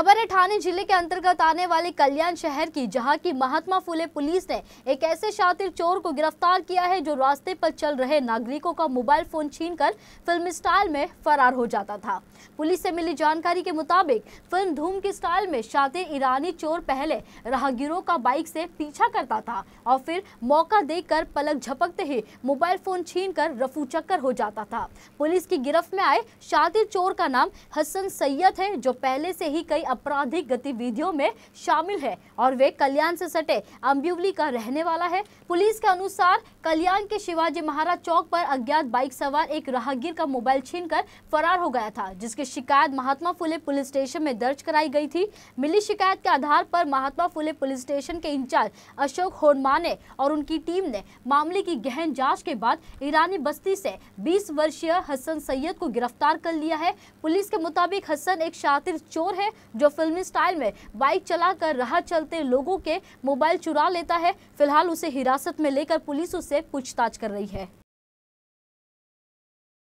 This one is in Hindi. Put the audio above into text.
खबर है ठाणे जिले के अंतर्गत आने वाले कल्याण शहर की जहां की महात्मा फुले पुलिस ने एक ऐसे शातिर चोर को गिरफ्तार किया है जो रास्ते पर चल रहे नागरिकों का मोबाइल फोन छीनकर फिल्म स्टाइल में फरार हो जाता था पुलिस से मिली जानकारी के मुताबिक फिल्म धूम की स्टाइल में शातिर ईरानी चोर पहले राहगीरों का बाइक से पीछा करता था और फिर मौका देख पलक झपकते ही मोबाइल फोन छीन कर रफू चक्कर हो जाता था पुलिस की गिरफ्त में आए शातिर चोर का नाम हसन सैयद है जो पहले से ही कई आपराधिक गतिविधियों में शामिल है और वे कल्याण से सटे अम्ब्यूवली का रहने वाला है पुलिस के अनुसार कल्याण के शिवाजी महाराज चौक पर अज्ञात बाइक सवार एक राहगीर का मोबाइल छीन फरार हो गया था जिसकी शिकायत महात्मा फुले पुलिस स्टेशन में दर्ज कराई गई थी मिली शिकायत के आधार पर महात्मा फुले पुलिस स्टेशन के इंचार्ज अशोक होनमाने और उनकी टीम ने मामले की गहन जांच के बाद ईरानी बस्ती से 20 वर्षीय हसन सैयद को गिरफ्तार कर लिया है पुलिस के मुताबिक हसन एक शातिर चोर है जो फिल्मी स्टाइल में बाइक चलाकर राह चलते लोगों के मोबाइल चुरा लेता है फिलहाल उसे हिरासत में लेकर पुलिस उससे पूछताछ कर रही है